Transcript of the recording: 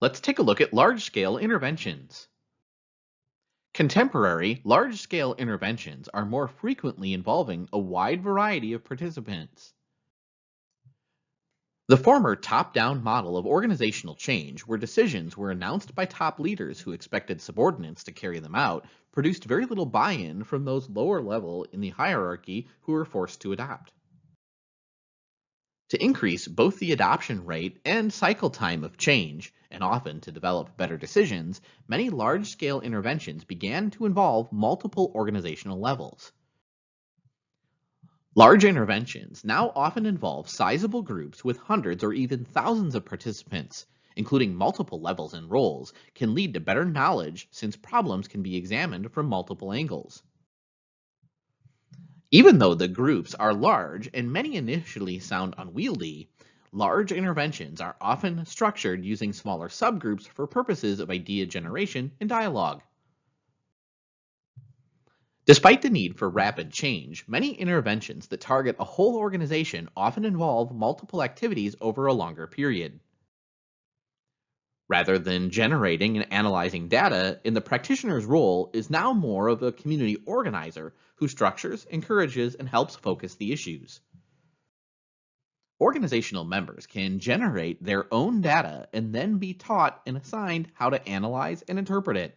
Let's take a look at large-scale interventions. Contemporary, large-scale interventions are more frequently involving a wide variety of participants. The former top-down model of organizational change, where decisions were announced by top leaders who expected subordinates to carry them out, produced very little buy-in from those lower level in the hierarchy who were forced to adopt to increase both the adoption rate and cycle time of change, and often to develop better decisions, many large-scale interventions began to involve multiple organizational levels. Large interventions now often involve sizable groups with hundreds or even thousands of participants, including multiple levels and roles, can lead to better knowledge since problems can be examined from multiple angles. Even though the groups are large and many initially sound unwieldy, large interventions are often structured using smaller subgroups for purposes of idea generation and dialogue. Despite the need for rapid change, many interventions that target a whole organization often involve multiple activities over a longer period. Rather than generating and analyzing data, in the practitioner's role is now more of a community organizer who structures, encourages, and helps focus the issues. Organizational members can generate their own data and then be taught and assigned how to analyze and interpret it.